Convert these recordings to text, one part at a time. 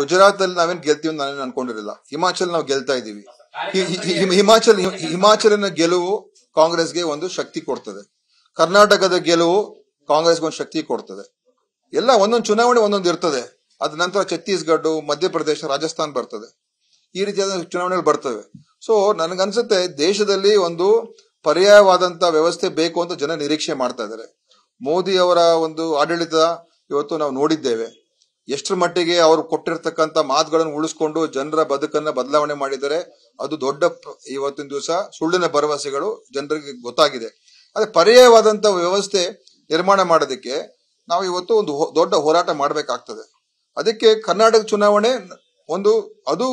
ಗುಜರಾತ್ ಅಲ್ಲಿ ನಾವೇನ್ ಗೆಲ್ತೀವಿ ಅಂತ ನಾನೇನು ಅನ್ಕೊಂಡಿರಲಿಲ್ಲ ಹಿಮಾಚಲ್ ನಾವು ಗೆಲ್ತಾ ಇದೀವಿ ಹಿಮಾಚಲ್ ಹಿಮಾಚಲಿನ ಗೆಲುವು ಕಾಂಗ್ರೆಸ್ಗೆ ಒಂದು ಶಕ್ತಿ ಕೊಡ್ತದೆ ಕರ್ನಾಟಕದ ಗೆಲುವು ಕಾಂಗ್ರೆಸ್ಗೆ ಒಂದು ಶಕ್ತಿ ಕೊಡ್ತದೆ ಎಲ್ಲ ಒಂದೊಂದು ಚುನಾವಣೆ ಒಂದೊಂದು ಇರ್ತದೆ ಅದ ನಂತರ ಛತ್ತೀಸ್ಗಢ ಮಧ್ಯಪ್ರದೇಶ ರಾಜಸ್ಥಾನ್ ಬರ್ತದೆ ಈ ರೀತಿಯಾದ ಚುನಾವಣೆಗಳು ಬರ್ತವೆ ಸೊ ನನಗನ್ಸುತ್ತೆ ದೇಶದಲ್ಲಿ ಒಂದು ಪರ್ಯಾಯವಾದಂತ ವ್ಯವಸ್ಥೆ ಬೇಕು ಅಂತ ಜನ ನಿರೀಕ್ಷೆ ಮಾಡ್ತಾ ಇದ್ದಾರೆ ಮೋದಿ ಅವರ ಒಂದು ಆಡಳಿತ ಇವತ್ತು ನಾವು ನೋಡಿದ್ದೇವೆ ಎಷ್ಟರ ಮಟ್ಟಿಗೆ ಅವರು ಕೊಟ್ಟಿರ್ತಕ್ಕಂಥ ಮಾತುಗಳನ್ನು ಉಳಿಸ್ಕೊಂಡು ಜನರ ಬದುಕನ್ನ ಬದಲಾವಣೆ ಮಾಡಿದರೆ ಅದು ದೊಡ್ಡ ಇವತ್ತಿನ ದಿವಸ ಸುಳ್ಳಿನ ಭರವಸೆಗಳು ಜನರಿಗೆ ಗೊತ್ತಾಗಿದೆ ಅದೇ ಪರ್ಯಾಯವಾದಂತ ವ್ಯವಸ್ಥೆ ನಿರ್ಮಾಣ ಮಾಡೋದಕ್ಕೆ ನಾವು ಇವತ್ತು ಒಂದು ದೊಡ್ಡ ಹೋರಾಟ ಮಾಡಬೇಕಾಗ್ತದೆ ಅದಕ್ಕೆ ಕರ್ನಾಟಕ ಚುನಾವಣೆ ಒಂದು ಅದು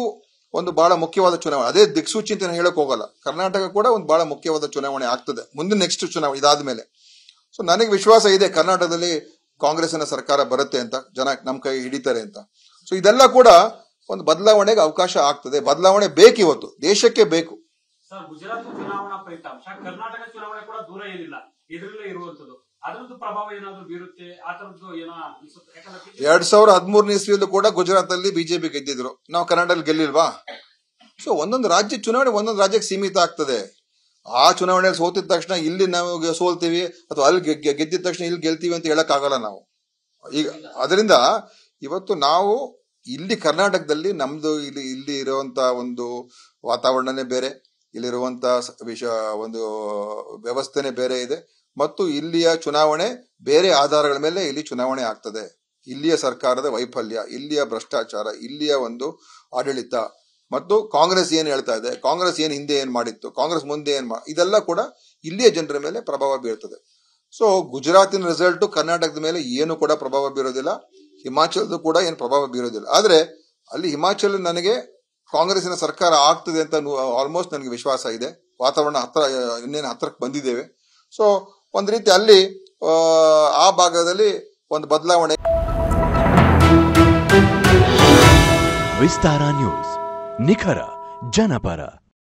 ಒಂದು ಬಹಳ ಮುಖ್ಯವಾದ ಚುನಾವಣೆ ಅದೇ ದಿಕ್ಸೂಚಿ ಅಂತ ಹೇಳಕ್ ಹೋಗಲ್ಲ ಕರ್ನಾಟಕ ಕೂಡ ಒಂದು ಬಹಳ ಮುಖ್ಯವಾದ ಚುನಾವಣೆ ಆಗ್ತದೆ ಮುಂದೆ ನೆಕ್ಸ್ಟ್ ಚುನಾವಣೆ ಇದಾದ ಮೇಲೆ ಸೊ ನನಗೆ ವಿಶ್ವಾಸ ಇದೆ ಕರ್ನಾಟಕದಲ್ಲಿ ಕಾಂಗ್ರೆಸ್ನ ಸರ್ಕಾರ ಬರುತ್ತೆ ಅಂತ ಜನ ನಮ್ಮ ಕೈ ಹಿಡಿತಾರೆ ಅಂತ ಸೊ ಇದೆಲ್ಲ ಕೂಡ ಒಂದು ಬದಲಾವಣೆಗೆ ಅವಕಾಶ ಆಗ್ತದೆ ಬದಲಾವಣೆ ಬೇಕಿವತ್ತು ಇವತ್ತು ದೇಶಕ್ಕೆ ಬೇಕು ಕರ್ನಾಟಕ ಎರಡ್ ಸಾವಿರದ ಹದಿಮೂರನೇ ಇಸ್ವಿಯಲ್ಲೂ ಕೂಡ ಗುಜರಾತ್ ಅಲ್ಲಿ ಬಿಜೆಪಿ ಗೆದ್ದಿದ್ರು ನಾವು ಕರ್ನಾಟಕದಲ್ಲಿ ಗೆಲ್ಲಿಲ್ವಾ ಸೊ ಒಂದೊಂದು ರಾಜ್ಯ ಚುನಾವಣೆ ಒಂದೊಂದು ರಾಜ್ಯಕ್ಕೆ ಸೀಮಿತ ಆಗ್ತದೆ ಆ ಚುನಾವಣೆಯಲ್ಲಿ ಸೋತಿದ ತಕ್ಷಣ ಇಲ್ಲಿ ನಾವು ಸೋಲ್ತೀವಿ ಅಥವಾ ಅಲ್ಲಿ ಗೆದ್ದಿದ ತಕ್ಷಣ ಇಲ್ಲಿ ಗೆಲ್ತೀವಿ ಅಂತ ಹೇಳಕ್ಕಾಗಲ್ಲ ನಾವು ಈಗ ಅದರಿಂದ ಇವತ್ತು ನಾವು ಇಲ್ಲಿ ಕರ್ನಾಟಕದಲ್ಲಿ ನಮ್ದು ಇಲ್ಲಿ ಇಲ್ಲಿ ಇರುವಂತ ಒಂದು ವಾತಾವರಣನೇ ಬೇರೆ ಇಲ್ಲಿರುವಂತ ವಿಷ ಒಂದು ವ್ಯವಸ್ಥೆನೇ ಬೇರೆ ಇದೆ ಮತ್ತು ಇಲ್ಲಿಯ ಚುನಾವಣೆ ಬೇರೆ ಆಧಾರಗಳ ಮೇಲೆ ಇಲ್ಲಿ ಚುನಾವಣೆ ಆಗ್ತದೆ ಇಲ್ಲಿಯ ಸರ್ಕಾರದ ವೈಫಲ್ಯ ಇಲ್ಲಿಯ ಭ್ರಷ್ಟಾಚಾರ ಇಲ್ಲಿಯ ಒಂದು ಆಡಳಿತ ಮತ್ತು ಕಾಂಗ್ರೆಸ್ ಏನು ಹೇಳ್ತಾ ಇದೆ ಕಾಂಗ್ರೆಸ್ ಏನು ಹಿಂದೆ ಏನು ಮಾಡಿತ್ತು ಕಾಂಗ್ರೆಸ್ ಮುಂದೆ ಏನು ಇದೆಲ್ಲ ಕೂಡ ಇಲ್ಲಿಯ ಜನರ ಮೇಲೆ ಪ್ರಭಾವ ಬೀರ್ತದೆ ಸೊ ಗುಜರಾತಿನ ರಿಸಲ್ಟ್ ಕರ್ನಾಟಕದ ಮೇಲೆ ಏನು ಕೂಡ ಪ್ರಭಾವ ಬೀರೋದಿಲ್ಲ ಹಿಮಾಚಲದ ಕೂಡ ಏನು ಪ್ರಭಾವ ಬೀರೋದಿಲ್ಲ ಆದರೆ ಅಲ್ಲಿ ಹಿಮಾಚಲ ನನಗೆ ಕಾಂಗ್ರೆಸ್ಸಿನ ಸರ್ಕಾರ ಆಗ್ತದೆ ಅಂತ ಆಲ್ಮೋಸ್ಟ್ ನನಗೆ ವಿಶ್ವಾಸ ಇದೆ ವಾತಾವರಣ ಹತ್ರ ಇನ್ನೇನು ಹತ್ರಕ್ಕೆ ಬಂದಿದ್ದೇವೆ ಸೊ ಒಂದು ರೀತಿ ಅಲ್ಲಿ ಆ ಭಾಗದಲ್ಲಿ ಒಂದು ಬದಲಾವಣೆ ವಿಸ್ತಾರ ನ್ಯೂಸ್ ನಿಖರ ಜನಪರ